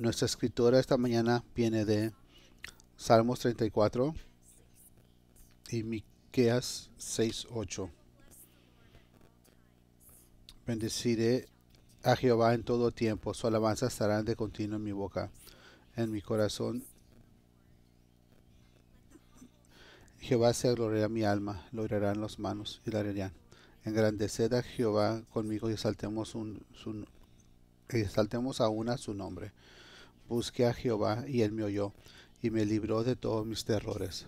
Nuestra escritora esta mañana viene de Salmos 34 y Miqueas 6:8. Bendeciré a Jehová en todo tiempo, su alabanza estará de continuo en mi boca, en mi corazón. Jehová se a mi alma, lo orarán las manos y la harán. Engrandeced a Jehová conmigo y saltemos un, a una su nombre. Busqué a Jehová y él me oyó y me libró de todos mis terrores.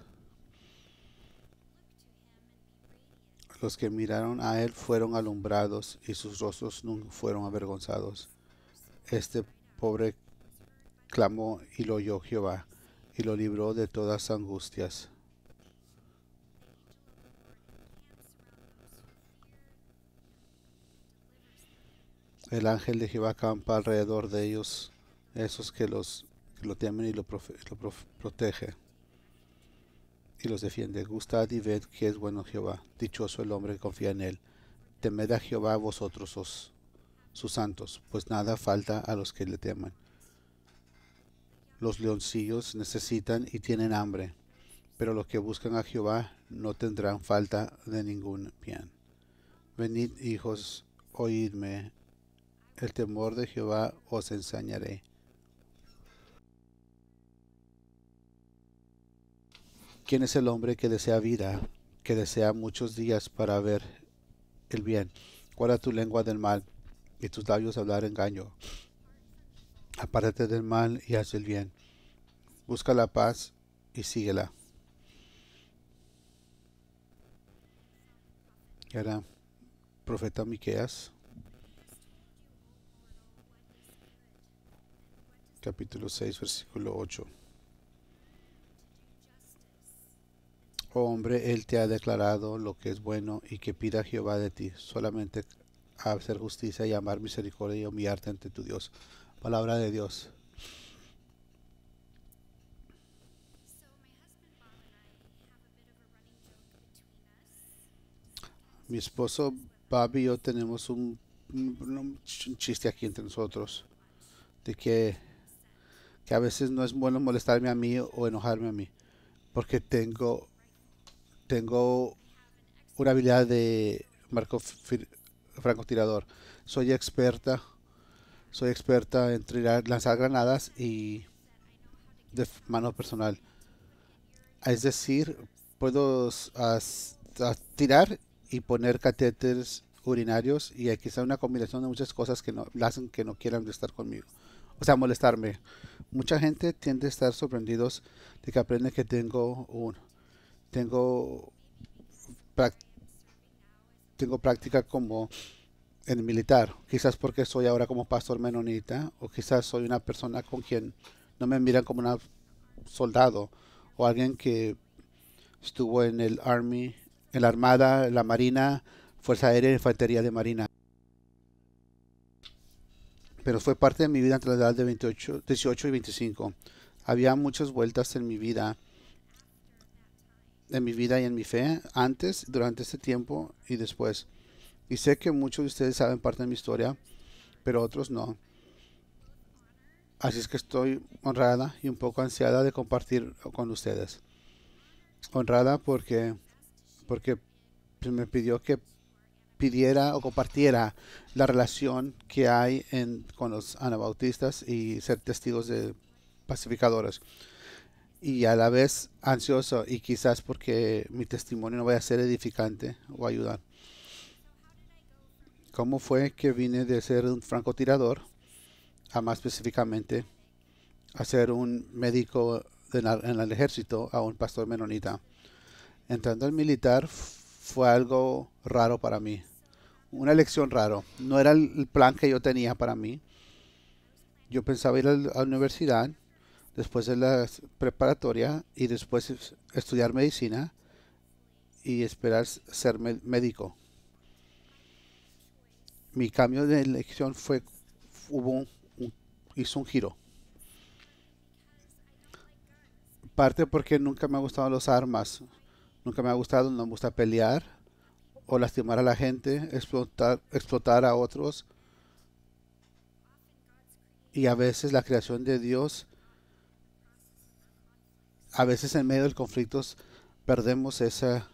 Los que miraron a él fueron alumbrados y sus rostros nunca fueron avergonzados. Este pobre clamó y lo oyó Jehová y lo libró de todas angustias. El ángel de Jehová campa alrededor de ellos esos que los lo temen y lo, protege y los defiende. Gustad y ved que es bueno Jehová, dichoso el hombre que confía en él. Temed a Jehová vosotros os, sus santos, pues nada falta a los que le teman. Los leoncillos necesitan y tienen hambre, pero los que buscan a Jehová no tendrán falta de ningún bien. Venid, hijos, oídme, el temor de Jehová os enseñaré ¿Quién es el hombre que desea vida, que desea muchos días para ver el bien? ¿Cuál es tu lengua del mal y tus labios hablar engaño. Apárate del mal y haz el bien. Busca la paz y síguela. Y ahora, profeta Miqueas, capítulo 6, versículo 8. hombre, Él te ha declarado lo que es bueno y que pida Jehová de ti, solamente hacer justicia y amar misericordia y humillarte ante tu Dios. Palabra de Dios. Mi esposo Bobby y yo tenemos un, chiste aquí entre nosotros de que, que a veces no es bueno molestarme a mí o enojarme a mí porque tengo tengo una habilidad de marco francotirador. Soy experta. Soy experta en lanzar granadas y de mano personal. Es decir, puedo tirar y poner catéteres urinarios y aquí está una combinación de muchas cosas que no hacen que no quieran estar conmigo. O sea, molestarme. Mucha gente tiende a estar sorprendidos de que aprende que tengo un tengo, tengo práctica como en militar, quizás porque soy ahora como pastor menonita, o quizás soy una persona con quien no me miran como un soldado, o alguien que estuvo en el Army, en la Armada, en la Marina, Fuerza Aérea Infantería de Marina. Pero fue parte de mi vida entre la edad de 28, 18 y 25. Había muchas vueltas en mi vida en mi vida y en mi fe antes, durante este tiempo y después. Y sé que muchos de ustedes saben parte de mi historia, pero otros no. Así es que estoy honrada y un poco ansiada de compartir con ustedes. Honrada porque, porque me pidió que pidiera o compartiera la relación que hay con los anabautistas y ser testigos de pacificadores y a la vez ansioso y quizás porque mi testimonio no vaya a ser edificante o ayudar. ¿Cómo fue que vine de ser un francotirador a más específicamente a ser un médico en el ejército a un pastor menonita? Entrando al militar fue algo raro para mí, una elección raro. No era el plan que yo tenía para mí. Yo pensaba ir a la universidad después de la preparatoria y después estudiar medicina y esperar ser médico. Mi cambio de elección fue, hubo hizo un giro. Parte porque nunca me han gustado los armas, nunca me ha gustado, no me gusta pelear o lastimar a la gente, explotar, explotar a otros. Y a veces la creación de Dios a veces en medio del conflictos perdemos esa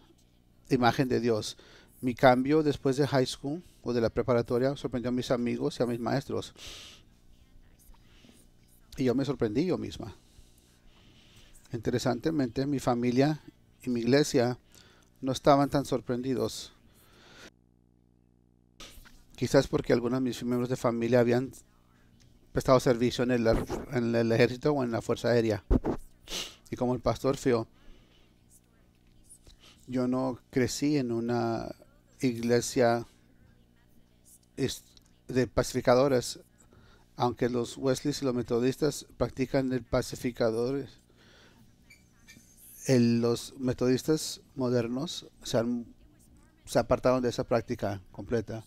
imagen de Dios. Mi cambio después de high school o de la preparatoria sorprendió a mis amigos y a mis maestros. Y yo me sorprendí yo misma. Interesantemente, mi familia y mi iglesia no estaban tan sorprendidos. Quizás porque algunos de mis miembros de familia habían prestado servicio en el, en el ejército o en la fuerza aérea. Y como el pastor Fio, yo no crecí en una iglesia de pacificadores, aunque los Wesley y los metodistas practican el pacificador. los metodistas modernos se, se apartaron de esa práctica completa.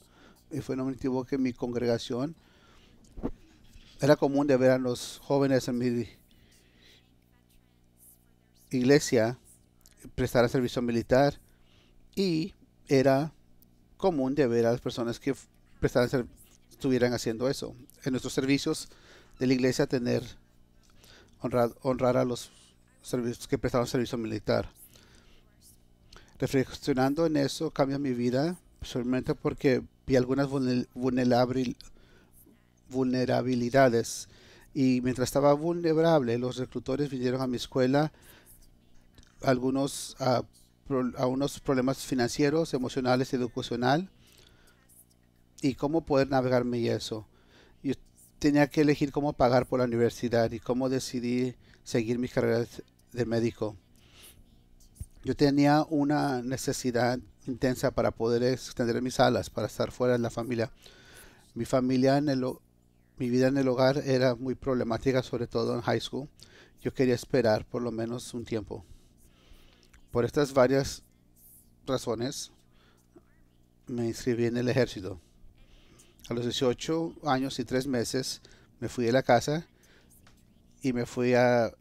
Y fue nominativo que mi congregación era común de ver a los jóvenes en mi iglesia prestara servicio militar y era común de ver a las personas que prestaran, estuvieran haciendo eso. En nuestros servicios de la iglesia tener honrar, honrar a los servicios que prestaron servicio militar. Reflexionando en eso cambia mi vida, solamente porque vi algunas vulnerabilidades y mientras estaba vulnerable los reclutores vinieron a mi escuela algunos, ah, a problemas financieros, emocionales, educacional y cómo poder navegarme y eso. Yo tenía que elegir cómo pagar por la universidad y cómo decidí seguir mi carrera de médico. Yo tenía una necesidad intensa para poder extender mis alas, para estar fuera de la familia. Mi familia en el, mi vida en el hogar era muy problemática, sobre todo en high school. Yo quería esperar por lo menos un tiempo. Por estas varias razones me inscribí en el ejército. A los 18 años y 3 meses me fui de la casa y me fui a,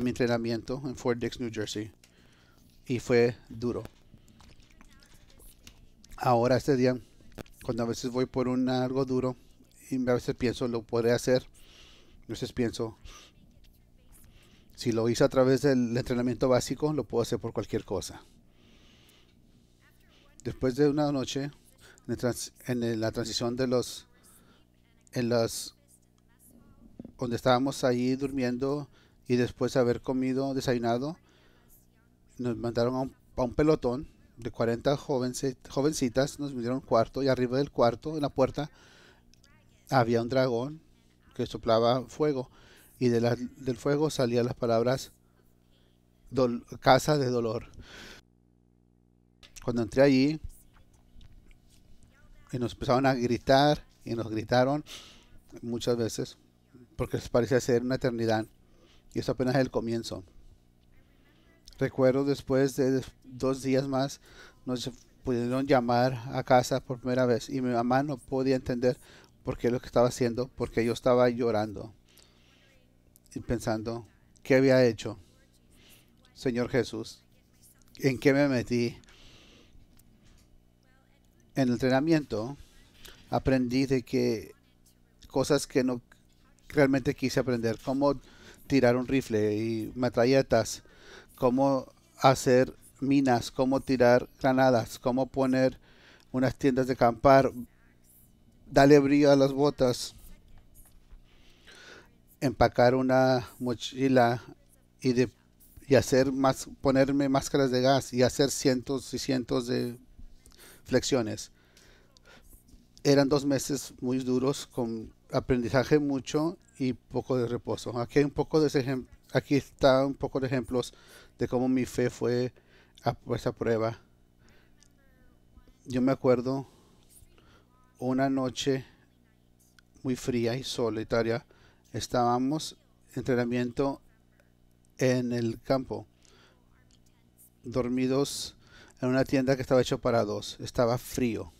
mi entrenamiento en Fort Dix, New Jersey. Y fue duro. Ahora este día, cuando a veces voy por un algo duro y a veces pienso lo podré hacer, a veces pienso si lo hice a través del entrenamiento básico, lo puedo hacer por cualquier cosa. Después de una noche, en, la transición de los, en las, donde estábamos ahí durmiendo y después de haber comido, desayunado, nos mandaron a un, pelotón de 40 jovencitas, nos un cuarto y arriba del cuarto, en la puerta, había un dragón que soplaba fuego y del fuego salían las palabras casa de dolor. Cuando entré allí, y nos empezaron a gritar, y nos gritaron muchas veces, porque les parecía ser una eternidad, y eso apenas es el comienzo. Recuerdo después de dos días más, nos pudieron llamar a casa por primera vez, y mi mamá no podía entender por qué lo que estaba haciendo, porque yo estaba llorando pensando, ¿qué había hecho? Señor Jesús, ¿en qué me metí? En el entrenamiento aprendí de que cosas que no realmente quise aprender, cómo tirar un rifle y metralletas, cómo hacer minas, cómo tirar granadas, cómo poner unas tiendas de acampar, darle brillo a las botas, empacar una mochila y, de, hacer más, ponerme máscaras de gas y hacer cientos y cientos de flexiones. Eran dos meses muy duros con aprendizaje mucho y poco de reposo. Aquí un poco de aquí está un poco de ejemplos de cómo mi fe fue a esa prueba. Yo me acuerdo una noche muy fría y solitaria estábamos entrenamiento en el campo, dormidos en una tienda que estaba hecha para dos, estaba frío.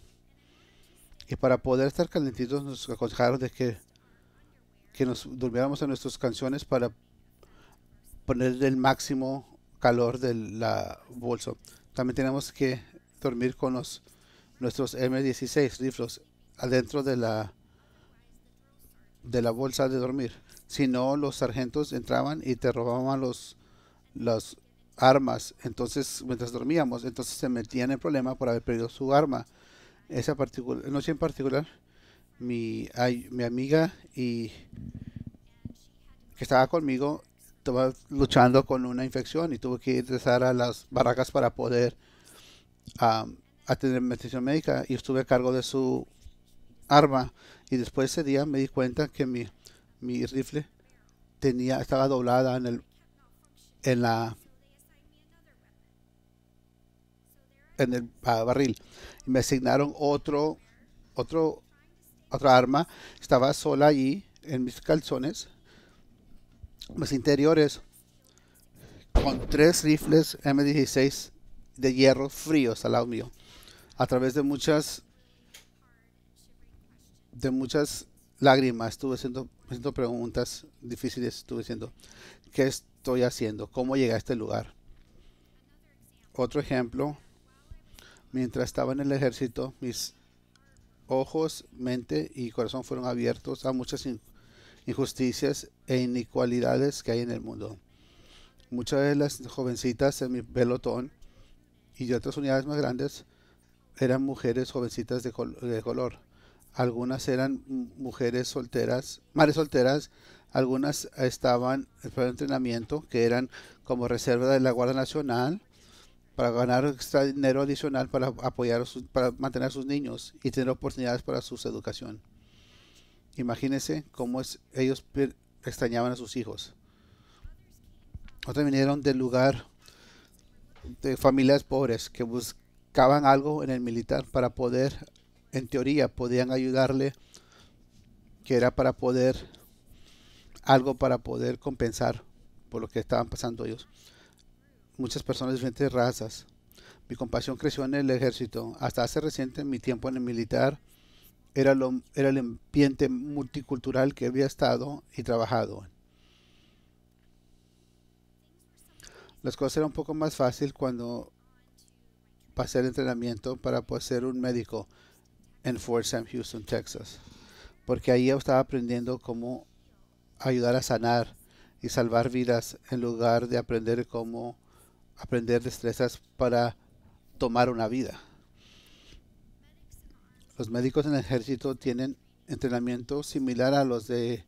Y para poder estar calentitos nos aconsejaron de que, nos durmiéramos en nuestras canciones para poner el máximo calor del la bolso. También tenemos que dormir con los, nuestros M16 rifles adentro de la de la bolsa de dormir. Si no, los sargentos entraban y te robaban los, las armas. Entonces, mientras dormíamos, entonces se metían en problema por haber perdido su arma. Esa particular, noche en particular, mi, mi amiga y que estaba conmigo estaba luchando con una infección y tuvo que ingresar a las barracas para poder a atender medicación médica y estuve a cargo de su arma. Y después ese día me di cuenta que mi, rifle tenía, estaba doblada en, el, en la en el ah, barril. Y me asignaron otro, otro, otra arma. Estaba sola allí en mis calzones, mis interiores, con tres rifles M16 de hierro fríos al lado mío. A través de muchas de muchas lágrimas, estuve haciendo, preguntas difíciles, estuve diciendo, ¿qué estoy haciendo? ¿Cómo llegué a este lugar? Otro ejemplo, mientras estaba en el ejército, mis ojos, mente y corazón fueron abiertos a muchas injusticias e inigualidades que hay en el mundo. Muchas de las jovencitas en mi pelotón y de otras unidades más grandes eran mujeres jovencitas de color algunas eran mujeres solteras, madres solteras, algunas estaban en entrenamiento, que eran como reserva de la Guardia Nacional, para ganar dinero adicional para apoyar, para mantener a sus niños y tener oportunidades para su educación. Imagínense cómo es, ellos extrañaban a sus hijos. Otras vinieron del lugar de familias pobres que buscaban algo en el militar para poder en teoría podían ayudarle, que era para poder, algo para poder compensar por lo que estaban pasando ellos. Muchas personas de diferentes razas. Mi compasión creció en el ejército. Hasta hace reciente, mi tiempo en el militar, era, lo, era el ambiente multicultural que había estado y trabajado. Las cosas eran un poco más fácil cuando pasé el entrenamiento para poder ser un médico en Fort Sam Houston, Texas, porque ahí yo estaba aprendiendo cómo ayudar a sanar y salvar vidas en lugar de aprender cómo aprender destrezas para tomar una vida. Los médicos en el ejército tienen entrenamiento similar a los de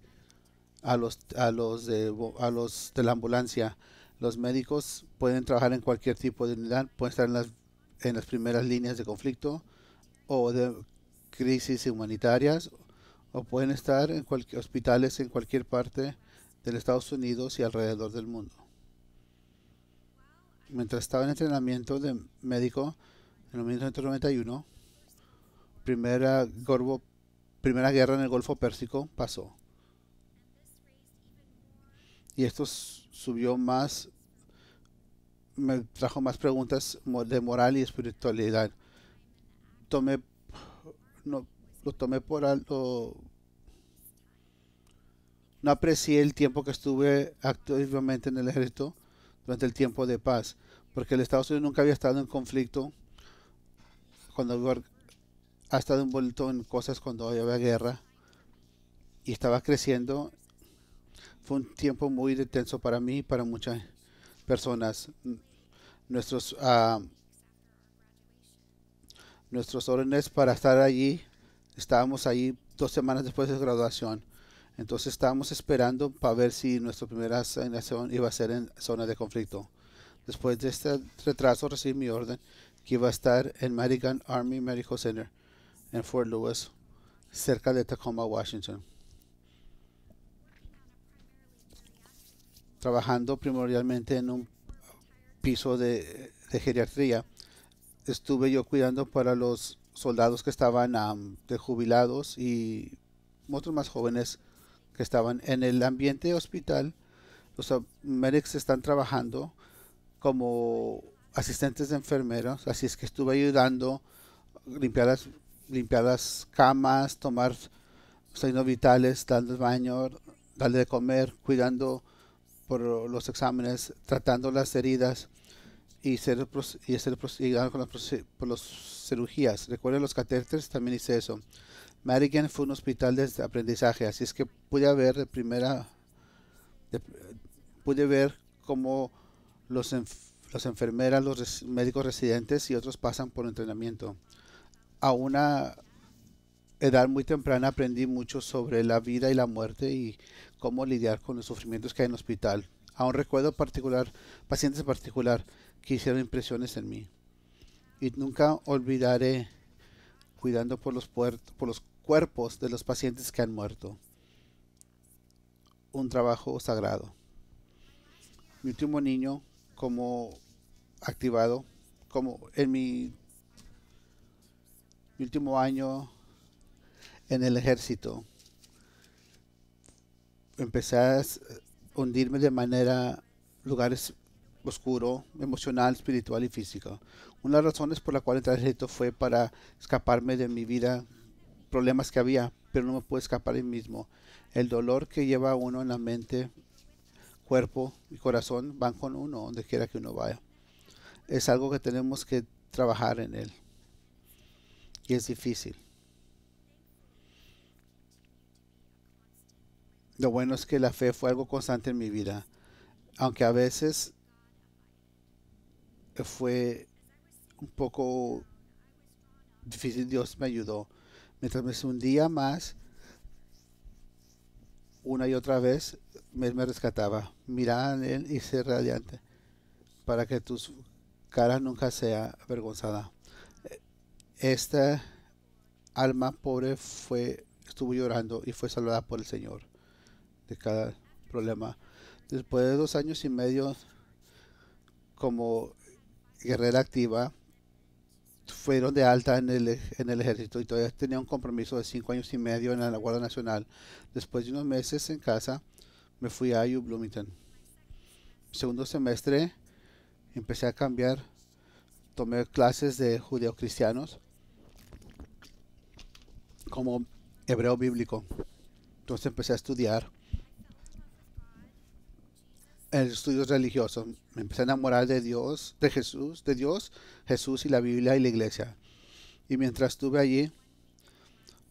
a los a los de a los de la ambulancia. Los médicos pueden trabajar en cualquier tipo de unidad, pueden estar en las en las primeras líneas de conflicto o de crisis humanitarias o pueden estar en hospitales en cualquier parte de Estados Unidos y alrededor del mundo. Mientras estaba en entrenamiento de médico en 1991, primera, gorbo, primera guerra en el Golfo Pérsico pasó. Y esto subió más, me trajo más preguntas de moral y espiritualidad. Tomé no, lo tomé por alto. No aprecié el tiempo que estuve activamente en el ejército durante el tiempo de paz, porque el estado Unidos nunca había estado en conflicto cuando ha estado envuelto en cosas cuando había guerra y estaba creciendo. Fue un tiempo muy intenso para mí y para muchas personas. Nuestros ah, nuestros órdenes para estar allí. Estábamos allí dos semanas después de graduación. Entonces estábamos esperando para ver si nuestra primera asignación iba a ser en zona de conflicto. Después de este retraso recibí mi orden que iba a estar en Madigan Army Medical Center en Fort Lewis, cerca de Tacoma, Washington. Trabajando primordialmente en un piso de, de geriatría estuve yo cuidando para los soldados que estaban de jubilados y otros más jóvenes que estaban en el ambiente hospital. Los médicos están trabajando como asistentes de enfermeros, así es que estuve ayudando a limpiar las, camas, tomar signos vitales, darle baño, darle de comer, cuidando por los exámenes, tratando las heridas y hacer, y hacer con las, por cirugías. Recuerden los catéteres, también hice eso. Marygan fue un hospital de aprendizaje, así es que pude ver de primera, pude ver cómo los, los enfermeras, los médicos residentes y otros pasan por entrenamiento. A una edad muy temprana aprendí mucho sobre la vida y la muerte y cómo lidiar con los sufrimientos que hay en el hospital. A un recuerdo particular, pacientes en particular que hicieron impresiones en mí. Y nunca olvidaré cuidando por los, por los cuerpos de los pacientes que han muerto. Un trabajo sagrado. Mi último niño, como activado, como en mi, mi último año en el ejército, empecé a hundirme de manera lugares oscuro, emocional, espiritual y físico. Una de las razones por la cual entré esto fue para escaparme de mi vida, problemas que había, pero no me pude escapar de mí mismo. El dolor que lleva uno en la mente, cuerpo y corazón van con uno donde quiera que uno vaya. Es algo que tenemos que trabajar en él. Y es difícil. Lo bueno es que la fe fue algo constante en mi vida, aunque a veces fue un poco difícil, Dios me ayudó. Mientras me un día más, una y otra vez, me, me rescataba. Miraba en él y se radiante, para que tus caras nunca sea avergonzada. Esta alma pobre fue estuvo llorando y fue salvada por el Señor de cada problema. Después de dos años y medio, como guerrera activa fueron de alta en el, el ejército y todavía tenía un compromiso de cinco años y medio en la Guardia Nacional. Después de unos meses en casa, me fui a IU Bloomington. Segundo semestre, empecé a cambiar. Tomé clases de Cristianos, como hebreo bíblico. Entonces empecé a estudiar en estudios religiosos. Me empecé a enamorar de Dios, de Jesús, de Dios, Jesús y la Biblia y la iglesia. Y mientras estuve allí,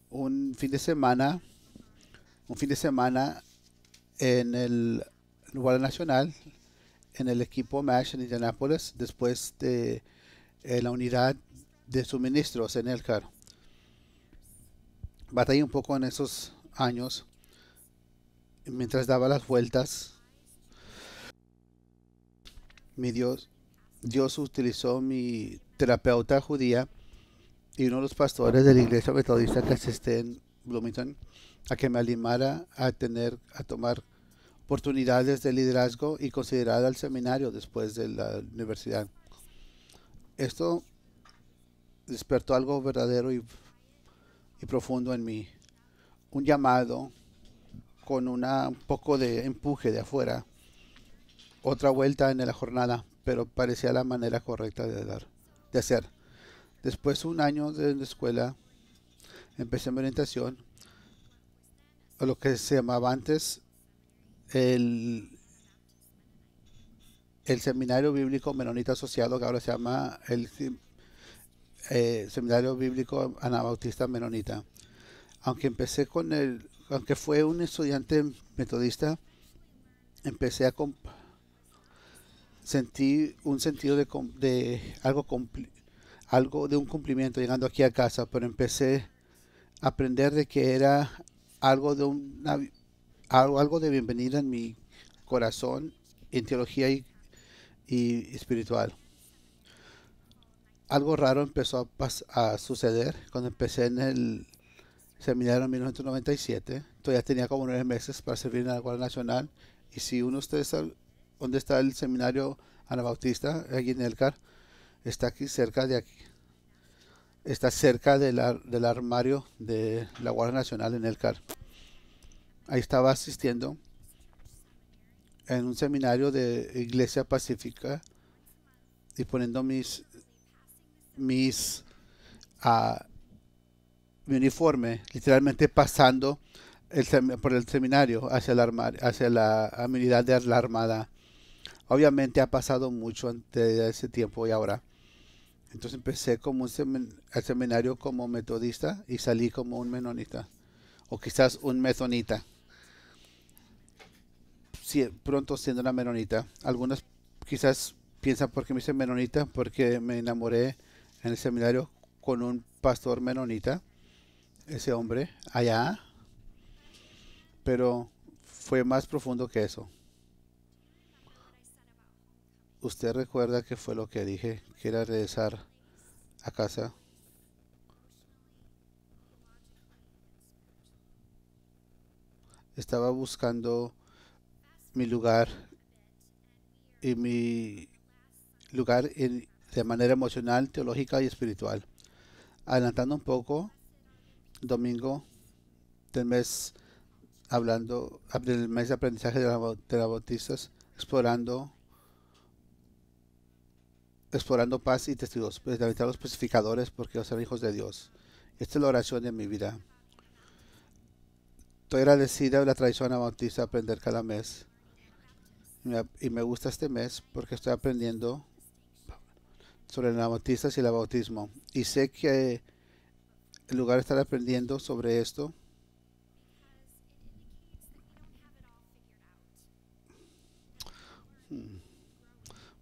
un fin de semana, un fin de semana en el lugar nacional, en el equipo MASH en Indianápolis, después de eh, la unidad de suministros en el CAR. Batallé un poco en esos años mientras daba las vueltas mi Dios, Dios utilizó mi terapeuta judía y uno de los pastores de la iglesia metodista que asiste en Bloomington a que me animara a tener, a tomar oportunidades de liderazgo y considerar al seminario después de la universidad. Esto despertó algo verdadero y, profundo en mí. Un llamado con un poco de empuje de afuera otra vuelta en la jornada, pero parecía la manera correcta de dar, de hacer. Después un año de la escuela, empecé mi orientación a lo que se llamaba antes el, el Seminario Bíblico Menonita Asociado, que ahora se llama el eh, Seminario Bíblico Anabautista Menonita. Aunque empecé con el, aunque fue un estudiante metodista, empecé a, compartir sentí un sentido de, algo, de un cumplimiento llegando aquí a casa, pero empecé a aprender de que era algo de algo, de bienvenida en mi corazón, en teología y, espiritual. Algo raro empezó a, suceder cuando empecé en el seminario en 1997. Todavía tenía como nueve meses para servir en la Guardia Nacional. Y si uno de ustedes ¿Dónde está el seminario anabautista, aquí en el CAR, está aquí cerca de aquí. Está cerca del armario de la Guardia Nacional en el CAR. Ahí estaba asistiendo en un seminario de Iglesia Pacífica y poniendo mis mis ah, mi uniforme, literalmente pasando por el seminario hacia la, hacia la unidad de la Armada Obviamente ha pasado mucho entre ese tiempo y ahora. Entonces empecé como un el seminario como metodista y salí como un menonita. O quizás un mesonita. pronto siendo una menonita. Algunas quizás piensan porque me hice menonita, porque me enamoré en el seminario con un pastor menonita. Ese hombre allá. Pero fue más profundo que eso. Usted recuerda que fue lo que dije, que era regresar a casa. Estaba buscando mi lugar y mi lugar de manera emocional, teológica y espiritual. Adelantando un poco, domingo del mes, hablando del mes de aprendizaje de, la, de explorando explorando paz y testigos, pues, a los pacificadores porque ellos hijos de Dios. Esta es la oración de mi vida. Estoy agradecida de la tradición a Bautista aprender cada mes. Y me gusta este mes porque estoy aprendiendo sobre la bautista y el bautismo. Y sé que en lugar estar aprendiendo sobre esto.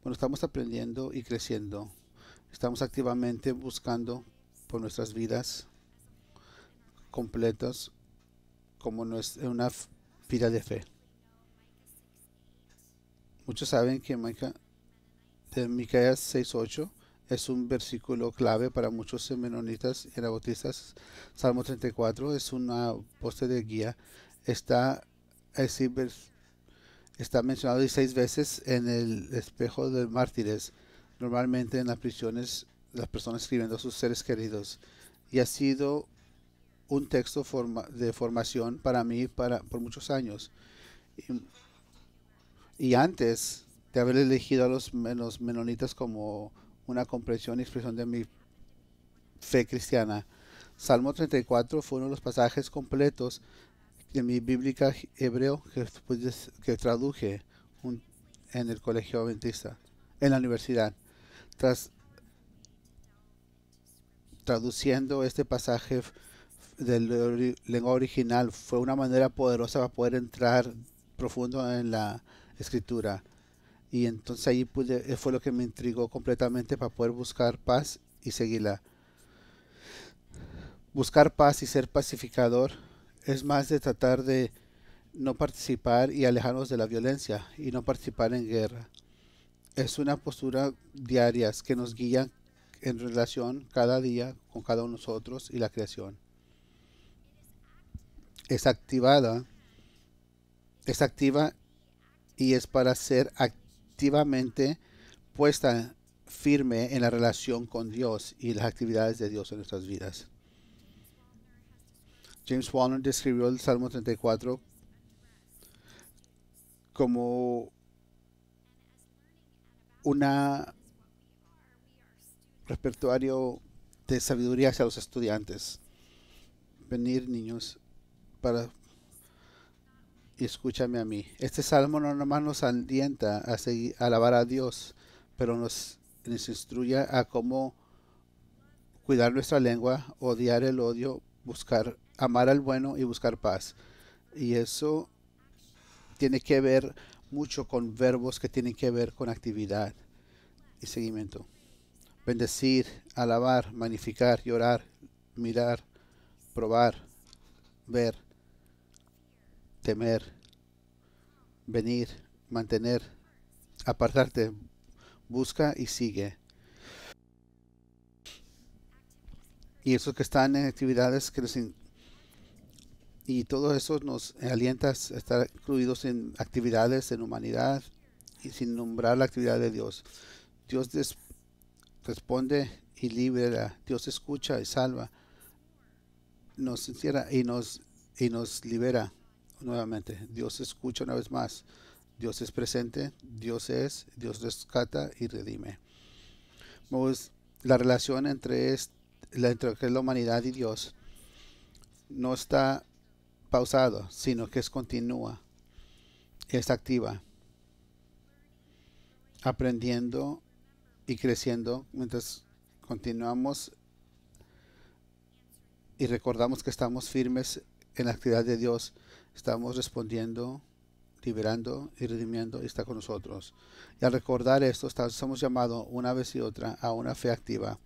Bueno, estamos aprendiendo y creciendo. Estamos activamente buscando por nuestras vidas completas como una vida de fe. Muchos saben que Micah de Micaías 6.8 es un versículo clave para muchos menonitas y rabotistas Salmo 34 es una poste de guía. Está ese versículo está mencionado 16 veces en el espejo de mártires, normalmente en las prisiones las personas escribiendo a sus seres queridos, y ha sido un texto de formación para mí para, por muchos años. Y, antes de haber elegido a los, los menonitas como una comprensión y expresión de mi fe cristiana, Salmo 34 fue uno de los pasajes completos de mi bíblica hebreo que, traduje en el colegio adventista, en la universidad. Tras, traduciendo este pasaje la lengua original fue una manera poderosa para poder entrar profundo en la escritura. Y entonces ahí pude, eh, fue lo que me intrigó completamente para poder buscar paz y seguirla. Buscar paz y ser pacificador es más de tratar de no participar y alejarnos de la violencia y no participar en guerra. Es una postura diaria que nos guía en relación cada día con cada uno de nosotros y la creación. Es activada, es activa y es para ser activamente puesta firme en la relación con Dios y las actividades de Dios en nuestras vidas. James Wallen describió el Salmo 34 como un repertorio de sabiduría hacia los estudiantes. Venir, niños, para y escúchame a mí. Este salmo no nomás nos alienta a, seguir, alabar a Dios, pero nos instruye a cómo cuidar nuestra lengua, odiar el odio, buscar amar al bueno y buscar paz. Y eso tiene que ver mucho con verbos que tienen que ver con actividad y seguimiento. Bendecir, alabar, magnificar, llorar, mirar, probar, ver, temer, venir, mantener, apartarte, busca y sigue. y esos que están en actividades que les y todo eso nos alienta a estar incluidos en actividades en humanidad y sin nombrar la actividad de Dios. Dios responde y libera, Dios escucha y salva, nos encierra y nos, y nos libera nuevamente. Dios escucha una vez más, Dios es presente, Dios es, Dios rescata y redime. la relación entre este entre que es la humanidad y Dios no está pausado, sino que es continua, es activa, aprendiendo y creciendo mientras continuamos y recordamos que estamos firmes en la actividad de Dios, estamos respondiendo, liberando y redimiendo y está con nosotros. Y al recordar esto, estamos llamados una vez y otra a una fe activa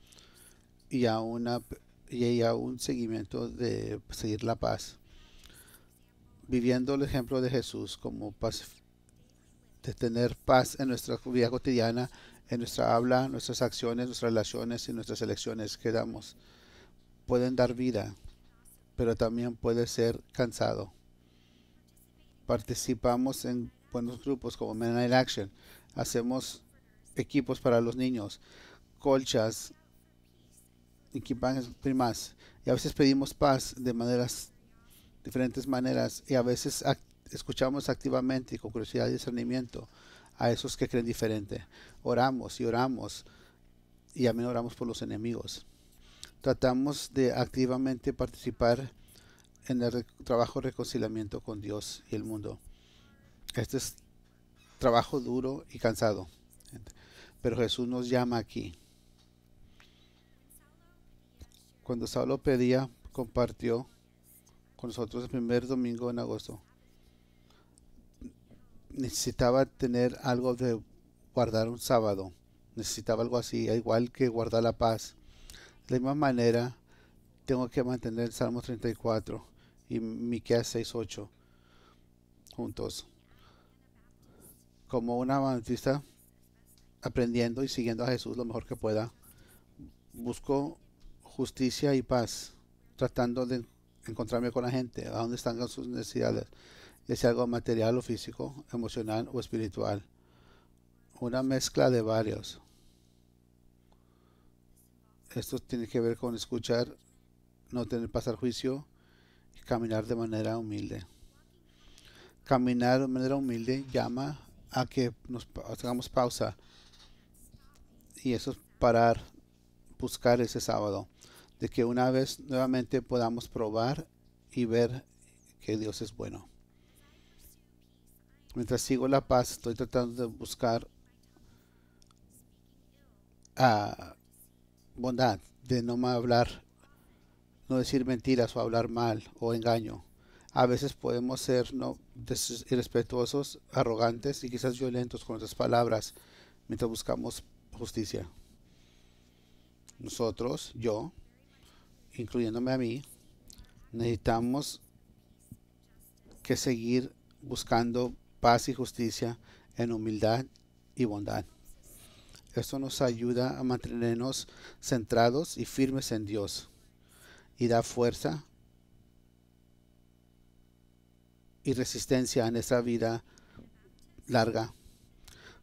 y a, una, y un seguimiento de seguir la paz, viviendo el ejemplo de Jesús como paz, de tener paz en nuestra vida cotidiana, en nuestra habla, nuestras acciones, nuestras relaciones y nuestras elecciones que damos. Pueden dar vida, pero también puede ser cansado. Participamos en buenos grupos como Men in Action. Hacemos equipos para los niños, colchas y a Y a veces pedimos paz de maneras, diferentes maneras, y a veces escuchamos activamente y con curiosidad y discernimiento a esos que creen diferente. Oramos y oramos, y también oramos por los enemigos. Tratamos de activamente participar en el trabajo de reconciliamiento con Dios y el mundo. Este es trabajo duro y cansado. Pero Jesús nos llama aquí cuando Saulo pedía, compartió con nosotros el primer domingo en agosto. Necesitaba tener algo de guardar un sábado. Necesitaba algo así, igual que guardar la paz. De la misma manera, tengo que mantener el Salmo 34 y Miqueas 6.8 juntos. Como una avantista aprendiendo y siguiendo a Jesús lo mejor que pueda, busco justicia y paz, tratando de encontrarme con la gente, a donde están sus necesidades, ya sea algo material o físico, emocional o espiritual. Una mezcla de varios. Esto tiene que ver con escuchar, no tener pasar juicio y caminar de manera humilde. Caminar de manera humilde llama a que nos hagamos pausa. Y eso es parar, buscar ese sábado de que una vez nuevamente podamos probar y ver que Dios es bueno. Mientras sigo la paz, estoy tratando de buscar ah, bondad, de no hablar, no decir mentiras o hablar mal o engaño. A veces podemos ser ¿no? irrespetuosos, arrogantes y quizás violentos con nuestras palabras mientras buscamos justicia. Nosotros, yo, incluyéndome a mí, necesitamos que seguir buscando paz y justicia en humildad y bondad. Esto nos ayuda a mantenernos centrados y firmes en Dios y da fuerza y resistencia en nuestra vida larga.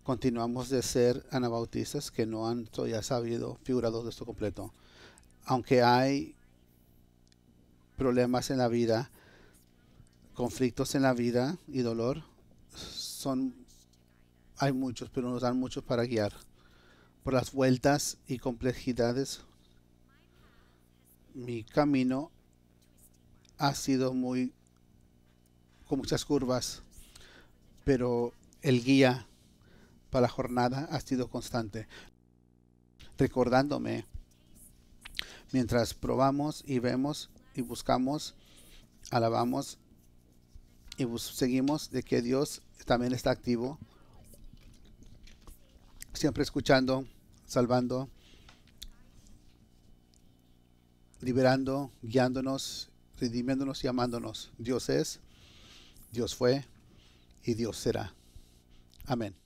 Continuamos de ser anabautistas que no han todavía sabido figurados de esto completo. Aunque hay problemas en la vida, conflictos en la vida y dolor, son, hay muchos, pero nos dan muchos para guiar. Por las vueltas y complejidades, mi camino ha sido muy con muchas curvas, pero el guía para la jornada ha sido constante, recordándome mientras probamos y vemos y buscamos, alabamos y seguimos de que Dios también está activo, siempre escuchando, salvando, liberando, guiándonos, redimiéndonos y amándonos. Dios es, Dios fue y Dios será. Amén.